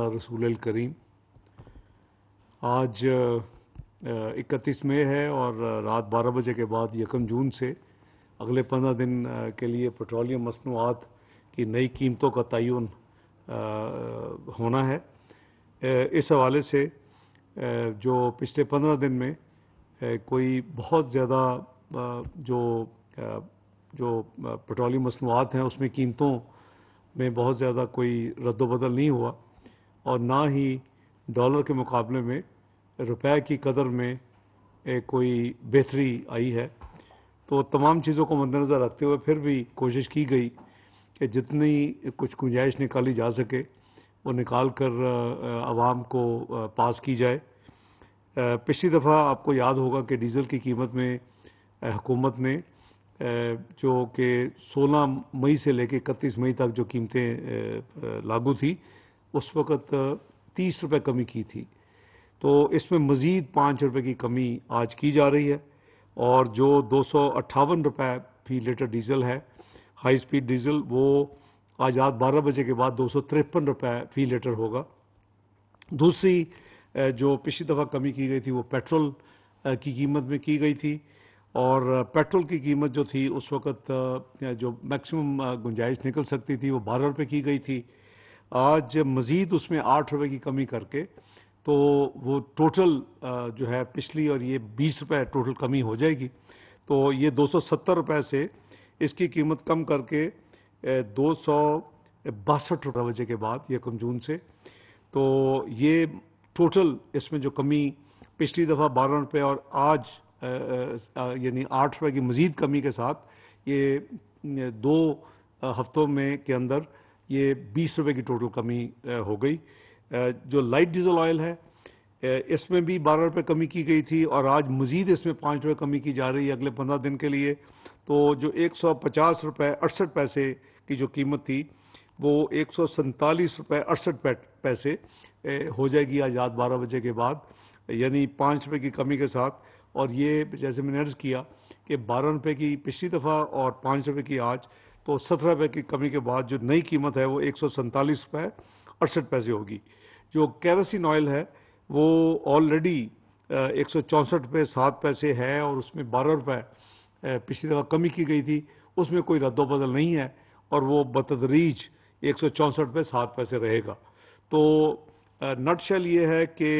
रसूल करीम आज इकतीस मई है और रात बारह बजे के बाद यकम जून से अगले पंद्रह दिन के लिए पेट्रोलियम मसनूआत की नई कीमतों का तयन होना है इस हवाले से जो पिछले पंद्रह दिन में कोई बहुत ज़्यादा जो जो पेट्रोलियम मसनूआत हैं उसमें कीमतों में बहुत ज़्यादा कोई रद्दबदल नहीं हुआ और ना ही डॉलर के मुकाबले में रुपए की कदर में कोई बेहतरी आई है तो तमाम चीज़ों को मद्दनज़र रखते हुए फिर भी कोशिश की गई कि जितनी कुछ गुंजाइश निकाली जा सके वो निकाल कर आवाम को पास की जाए पिछली दफ़ा आपको याद होगा कि डीज़ल की कीमत में हुकूमत ने जो कि 16 मई से लेकर इकतीस मई तक जो कीमतें लागू थी उस वक़्त तीस रुपये कमी की थी तो इसमें मज़ीद पाँच रुपये की कमी आज की जा रही है और जो दो सौ अट्ठावन रुपये फी लीटर डीजल है हाई स्पीड डीजल वो आज रात बारह बजे के बाद दो सौ तिरपन रुपये फी लीटर होगा दूसरी जो पिछली दफ़ा कमी की गई थी वो पेट्रोल की कीमत में की गई थी और पेट्रोल की कीमत जो थी उस वक़्त जो मैक्सिमम गुंजाइश निकल सकती थी वो बारह रुपये की गई थी आज मज़ीद उसमें आठ रुपए की कमी करके तो वो टोटल जो है पिछली और ये बीस रुपये टोटल कमी हो जाएगी तो ये दो सौ सत्तर रुपये से इसकी कीमत कम करके दो सौ बासठ रुपये बजे के बाद कम जून से तो ये टोटल इसमें जो कमी पिछली दफ़ा बारह रुपये और आज यानी आठ रुपये की मज़ीद कमी के साथ ये दो हफ्तों में के अंदर ये बीस रुपये की टोटल कमी हो गई जो लाइट डीजल ऑयल है इसमें भी बारह रुपये कमी की गई थी और आज मज़ीद इसमें पाँच रुपये कमी की जा रही है अगले पंद्रह दिन के लिए तो जो एक सौ पचास रुपये अड़सठ पैसे की जो कीमत थी वो एक सौ सैंतालीस रुपये अड़सठ पैसे हो जाएगी आज रात बारह बजे के बाद यानी पाँच रुपये की कमी के साथ और ये जैसे मैंने अर्ज़ किया कि बारह रुपये की पिछली दफ़ा और पाँच रुपये की आज तो सत्रह रुपये की कमी के बाद जो नई कीमत है वो एक सौ सैंतालीस रुपये अड़सठ पैसे होगी जो कैरोसिन ऑयल है वो ऑलरेडी एक सौ चौंसठ रुपये सात पैसे है और उसमें बारह रुपये पिछली दफ़ा कमी की गई थी उसमें कोई रद्दोबदल नहीं है और वो बतदरीज एक सौ चौंसठ रुपये सात पैसे रहेगा तो नटशेल ये है कि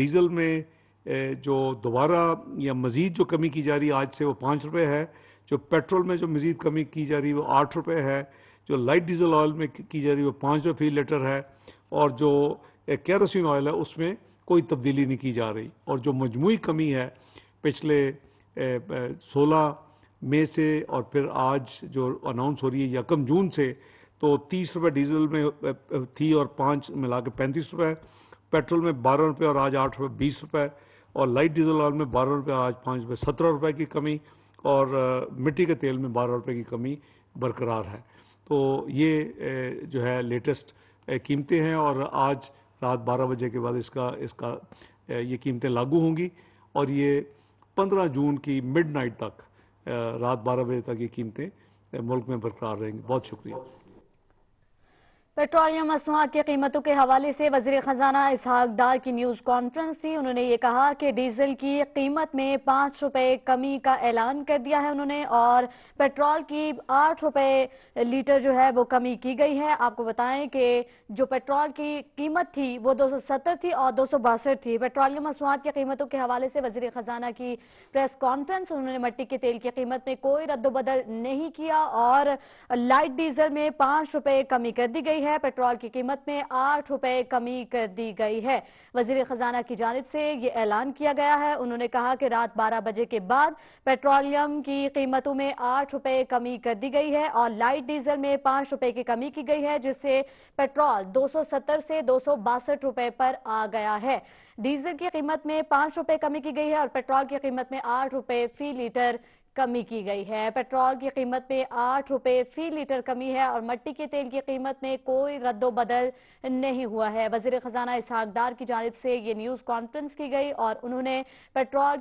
डीजल में जो दोबारा या मज़ीद जो कमी की जा रही है आज से वो पाँच रुपये है जो पेट्रोल में जो मज़ीद कमी की जा रही है वो आठ रुपये है जो लाइट डीजल ऑयल में की जा रही है वो पाँच रुपये फी लीटर है और जो कैरोसिन ऑयल है उसमें कोई तब्दीली नहीं की जा रही और जो मजमू कमी है पिछले सोलह मई से और फिर आज जो अनाउंस हो रही है यकम जून से तो तीस रुपये डीजल में थी और पाँच मिला के पैंतीस रुपये पेट्रोल में बारह रुपये और आज आठ रुपये बीस रुपये और लाइट डीजल ऑयल में बारह रुपये और आज पाँच रुपये सत्रह रुपये की कमी और मिट्टी के तेल में बारह रुपये की कमी बरकरार है तो ये जो है लेटेस्ट कीमतें हैं और आज रात 12 बजे के बाद इसका इसका ये कीमतें लागू होंगी और ये 15 जून की मिडनाइट तक रात 12 बजे तक ये कीमतें मुल्क में बरकरार रहेंगी बहुत शुक्रिया पेट्रोलियम मसनूआत की कीमतों के हवाले से वजीर खजाना इसहाक डार की न्यूज़ कॉन्फ्रेंस थी उन्होंने ये कहा कि डीजल की कीमत में पाँच रुपये कमी का ऐलान कर दिया है उन्होंने और पेट्रोल की आठ रुपये लीटर जो है वो कमी की गई है आपको बताएं कि जो पेट्रोल की कीमत थी वो दो सौ सत्तर थी और दो सौ बासठ थी पेट्रोलियम मसनूआत की कीमतों के हवाले से वजीर खजाना की प्रेस कॉन्फ्रेंस उन्होंने मट्टी के तेल की कीमत में कोई रद्दबदल नहीं किया और लाइट डीजल में पाँच रुपये कमी कर दी गई है है पेट्रोल की कीमत में आठ रुपए कमी कर दी गई है वजीर खजाना की जानब से ये ऐलान किया गया है उन्होंने कहा कि रात बारह बजे के बाद पेट्रोलियम की कीमतों में आठ रुपए कमी कर दी गई है और लाइट डीजल में पांच रुपए की कमी की गई है जिससे पेट्रोल दो सौ सत्तर से दो सौ बासठ रुपए पर आ गया है डीजल की कीमत में पांच रुपए कमी की गई है और पेट्रोल की कीमत में आठ रुपए फी लीटर कमी की गई है पेट्रोल की कीमत में आठ रुपए फी लीटर कमी है और मट्टी के तेल की कीमत में कोई रद्दोबदल नहीं हुआ है वजीर खजाना इसहाकदार की जानब से ये न्यूज़ कॉन्फ्रेंस की गई और उन्होंने पेट्रोल